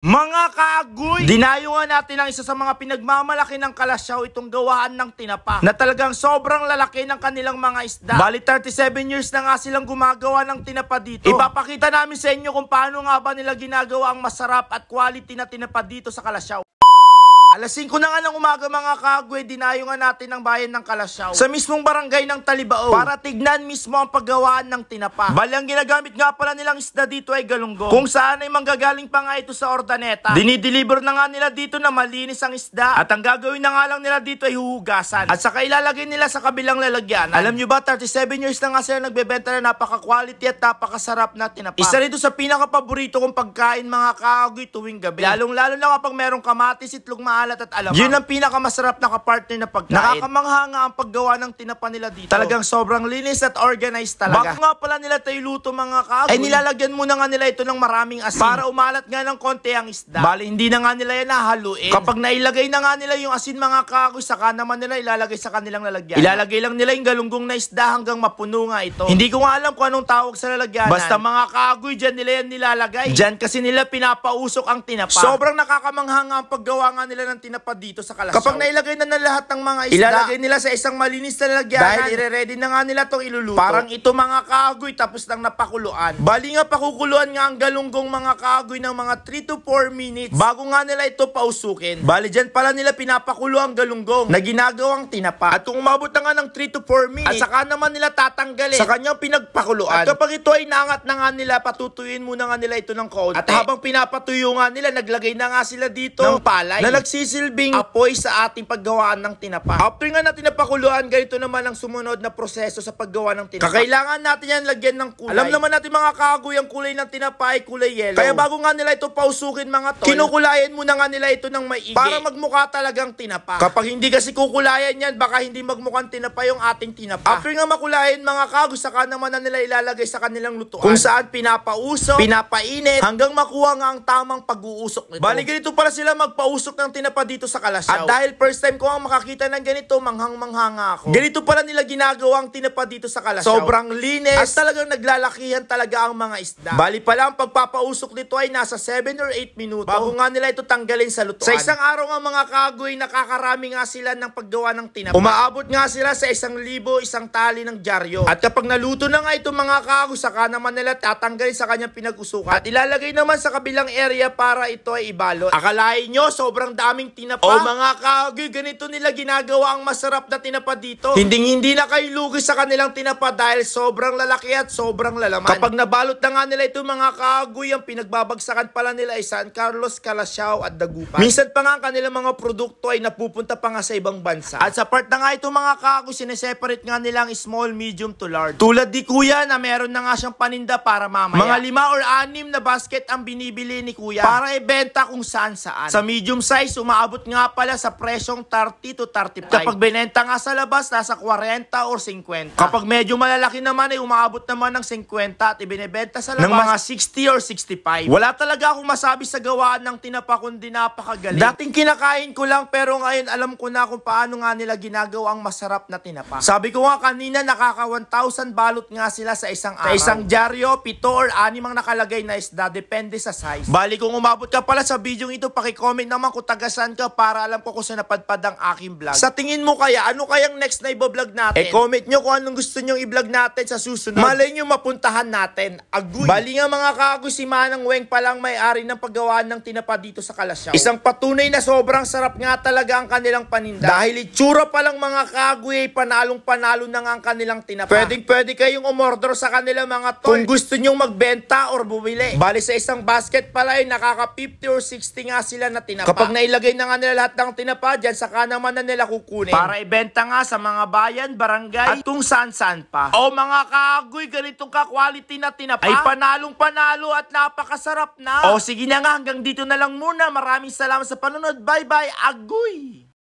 Mga kagoy! Dinayo nga natin ang isa sa mga pinagmamalaki ng kalasyaw itong gawaan ng tinapa na talagang sobrang lalaki ng kanilang mga isda. Bali 37 years na nga silang gumagawa ng tinapa dito. Ipapakita namin sa inyo kung paano nga ba nila ginagawa ang masarap at quality na tinapa dito sa kalasyaw. Alas 5 na nga ng umaga mga kagwe, dinayo nga natin ang bayan ng Kalasyaw sa mismong barangay ng Talibao para tignan mismo ang paggawaan ng tinapa. Bali ang ginagamit nga pala nilang isda dito ay galunggong kung saan ay manggagaling pa nga ito sa Ordaneta. Dinideliver na nga nila dito na malinis ang isda at ang gagawin na nga lang nila dito ay huhugasan at saka ilalagay nila sa kabilang lalagyan. Alam nyo ba 37 years na nga sila nagbebenta na napaka-quality at napakasarap na tinapa. Isa rito sa pinaka-paborito kong pagkain mga kagwe tuwing gabi. Lalong lalo na kapag merong kamatis, itlog maalat alat at alamang. Yun ang pinakamasarap na kapartner na pagkain. Nakakamangha nga ang paggawa ng tinapa nila dito. Talagang sobrang linis at organized talaga. Baka nga pala nila tayo luto mga kagoy. Ay nilalagyan muna nga nila ito ng maraming asin. Para umalat nga ng konti ang isda. Bali, hindi na nga nila yan nahaluin. Kapag nailagay na nga nila yung asin mga kagoy, saka naman nila ilalagay sa kanilang lalagyan. Ilalagay lang nila yung galunggong na isda hanggang mapuno nga ito. Hindi ko nga alam kung anong tawag sa lalagyanan. Basta mga kagoy, dyan nila yan nilalagay. Dyan kasi nila pinapausok ang tinapa. Sobrang nakakamangha ang paggawa nga nila ng ng tinapad dito sa kalasyaw. Kapag nailagay na ng lahat ng mga isda, ilalagay nila sa isang malinis na lagyanan. Dahil ire-ready na nga nila tong iluluto. Parang ito mga kagoy tapos nang napakuluan. Bali nga pakukuluan nga ang galunggong mga kagoy ng mga 3 to 4 minutes bago nga nila ito pausukin. Bali dyan pala nila pinapakulo ang galunggong na ginagawang tinapa. At kung umabot na nga ng 3 to 4 minutes, at saka naman nila tatanggalin sa kanyang pinagpakuluan. At kapag ito ay naangat na nga nila, patutuyuin muna nga nila ito ng kaunti. At habang pinapatuyo nga nila, naglagay na nga sila dito ng palay na nagsi nagsisilbing apoy sa ating paggawaan ng tinapa. After nga natin napakuluan, ganito naman ang sumunod na proseso sa paggawa ng tinapa. Kakailangan natin yan lagyan ng kulay. Alam naman natin mga kagoy, ang kulay ng tinapa ay kulay yellow. Kaya bago nga nila ito pausukin mga tol, kinukulayan muna nga nila ito ng maigi para magmukha talagang tinapa. Kapag hindi kasi kukulayan yan, baka hindi magmukhang tinapa yung ating tinapa. Ah. After nga makulayan mga kagoy, saka naman na nila ilalagay sa kanilang lutuan. Kung saan pinapausok, pinapainit, hanggang makuha nga ang tamang pag-uusok nito. Bali ganito para sila magpausok ng tinapa na pa dito sa Kalasyaw. At dahil first time ko ang makakita ng ganito, manghang-manghanga ako. Ganito pala nila ginagawa ang tinapa dito sa Kalasyaw. Sobrang linis at talagang naglalakihan talaga ang mga isda. Bali pala ang pagpapausok nito ay nasa 7 or 8 minuto bago nga nila ito tanggalin sa lutuan. Sa isang araw ang mga kagoy, nakakarami nga sila ng paggawa ng tinapa. Umaabot nga sila sa isang libo, isang tali ng dyaryo. At kapag naluto na nga ito mga kago, saka naman nila tatanggalin sa kanyang pinag-usukan. At ilalagay naman sa kabilang area para ito ay ibalot. Akalain nyo, sobrang dami aming tinapa. O mga kaagi, ganito nila ginagawa ang masarap na tinapa dito. Hindi hindi na kayo lugi sa kanilang tinapa dahil sobrang lalaki at sobrang lalaman. Kapag nabalot na nga nila ito mga kaagi, ang pinagbabagsakan pala nila ay San Carlos, Calasiao at Dagupan. Minsan pa nga ang kanilang mga produkto ay napupunta pa nga sa ibang bansa. At sa part na nga ito mga kaagi, sineseparate nga nila ang small, medium to large. Tulad di kuya na meron na nga siyang paninda para mamaya. Mga lima or anim na basket ang binibili ni kuya para ibenta kung saan saan. Sa medium size, um umabot nga pala sa presyong 30 to 35. Kapag binenta nga sa labas, nasa 40 or 50. Kapag medyo malalaki naman ay umabot naman ng 50 at ibinebenta sa labas ng mga 60 or 65. Wala talaga akong masabi sa gawaan ng tinapa kundi napakagaling. Dating kinakain ko lang pero ngayon alam ko na kung paano nga nila ginagawa ang masarap na tinapa. Sabi ko nga kanina nakaka 1,000 balot nga sila sa isang araw. Sa isang dyaryo, pito or animang nakalagay na isda depende sa size. Bali kung umabot ka pala sa video ito, paki-comment naman kung taga sa saan ka para alam ko kung saan napadpad ang aking vlog. Sa tingin mo kaya, ano kayang next na i-vlog natin? Eh comment nyo kung anong gusto nyong i-vlog natin sa susunod. Malay nyo mapuntahan natin. Agoy. Bali nga mga kakoy, si Manang Weng pa lang may-ari ng paggawa ng tinapa dito sa Kalasyaw. Isang patunay na sobrang sarap nga talaga ang kanilang paninda. Dahil itsura pa lang mga kaagoy ay panalong-panalo na nga ang kanilang tinapa. Pwedeng pwede kayong umorder sa kanila mga tol. Kung gusto nyong magbenta or bumili. Bali sa isang basket pala ay nakaka 50 or 60 nga sila na tinapa. Kapag nailagay Binigay na nga nila lahat ng tinapa dyan, saka naman na nila kukunin. Para ibenta nga sa mga bayan, barangay, at kung saan-saan pa. O oh, mga kaagoy, ganitong ka-quality na tinapa. Ay panalong panalo at napakasarap na. O oh, sige na nga, hanggang dito na lang muna. Maraming salamat sa panunod. Bye-bye, agoy!